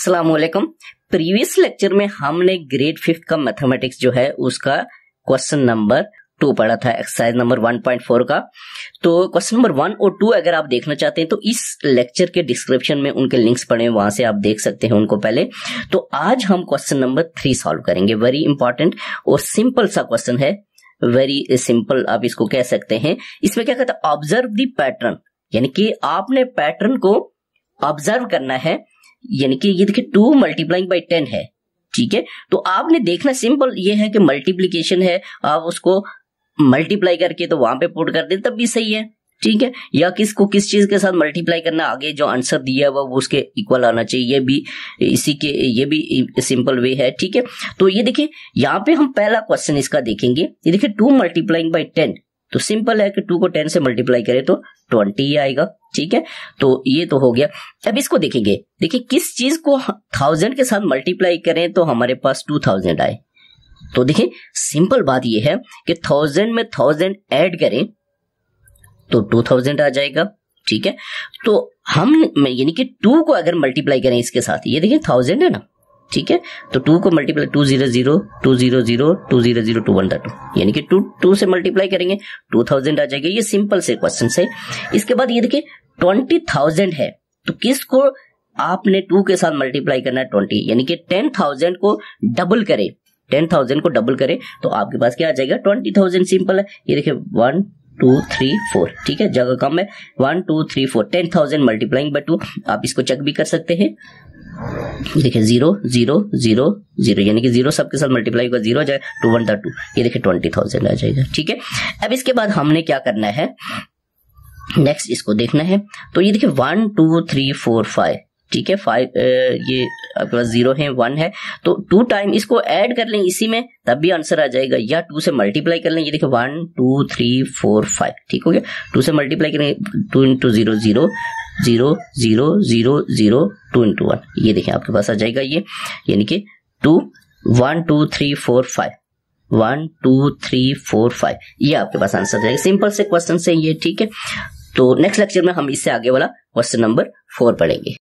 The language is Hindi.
असलम प्रीवियस लेक्चर में हमने ग्रेड फिफ्थ का मैथमेटिक्स जो है उसका क्वेश्चन नंबर टू पढ़ा था exercise number one point four का तो क्वेश्चन नंबर वन और टू अगर आप देखना चाहते हैं तो इस लेक्चर के डिस्क्रिप्शन में उनके लिंक्स पड़े हैं वहां से आप देख सकते हैं उनको पहले तो आज हम क्वेश्चन नंबर थ्री सॉल्व करेंगे वेरी इंपॉर्टेंट और सिंपल सा क्वेश्चन है वेरी सिंपल आप इसको कह सकते हैं इसमें क्या कहता है ऑब्जर्व दी पैटर्न यानी कि आपने पैटर्न को ऑब्जर्व करना है यानी कि ये देखिए टू मल्टीप्लाइंग बाई टेन है ठीक है तो आपने देखना सिंपल ये है कि मल्टीप्लीकेशन है आप उसको मल्टीप्लाई करके तो वहां पे पुट कर दे तब भी सही है ठीक है या किसको किस चीज के साथ मल्टीप्लाई करना आगे जो आंसर दिया हुआ वो उसके इक्वल आना चाहिए ये भी इसी के ये भी सिंपल वे है ठीक है तो ये देखिए यहाँ पे हम पहला क्वेश्चन इसका देखेंगे ये देखिए टू मल्टीप्लाइंग बाई टेन तो सिंपल है कि टू को टेन से मल्टीप्लाई करें तो ट्वेंटी आएगा ठीक है तो ये तो हो गया अब इसको देखेंगे देखिए किस चीज को थाउजेंड के साथ मल्टीप्लाई करें तो हमारे पास टू थाउजेंड आए तो देखिए सिंपल बात यह है कि थाउजेंड में थाउजेंड ऐड करें तो टू थाउजेंड आ जाएगा ठीक है तो हम यानी कि टू को अगर मल्टीप्लाई करें इसके साथ ये देखिए थाउजेंड है ना ठीक है तो टू को multiply two zero zero two zero zero two zero zero two one two यानी कि टू टू से मल्टीप्लाई करेंगे टू थाउजेंड आ जाएगा ये सिंपल से क्वेश्चन है इसके बाद ये देखिए ट्वेंटी थाउजेंड है तो किसको आपने टू के साथ मल्टीप्लाई करना है ट्वेंटी यानी कि टेन थाउजेंड को डबल करें टेन थाउजेंड को डबल करें तो आपके पास क्या आ जाएगा ट्वेंटी थाउजेंड सिंपल है ये देखिए वन टू थ्री फोर ठीक है जगह कम है one two three four ten thousand multiplying by two आप इसको चेक भी कर सकते हैं देखिए जीरो जीरो जीरो जीरो यानी कि जीरो सबके साथ मल्टीप्लाई होगा जीरो जाए टू वन था टू ये देखिए ट्वेंटी थाउजेंड आ जाएगा ठीक है अब इसके बाद हमने क्या करना है नेक्स्ट इसको देखना है तो ये देखिए one two three four five ठीक है फाइव ये आपके पास जीरो है वन है तो टू टाइम इसको ऐड कर लें इसी में तब भी आंसर आ जाएगा या टू से मल्टीप्लाई कर लें ये देखिए one two three four five ठीक हो गया टू से मल्टीप्लाई करें two into zero zero zero zero zero zero two into one ये देखें आपके पास आ जाएगा ये यानी कि two one two three four five one two three four five ये आपके पास आंसर जाएगा सिंपल से क्वेश्चन से ये ठीक है तो नेक्स्ट लेक्चर में हम इससे आगे वाला क्वेश्चन नंबर फोर पढ़ेंगे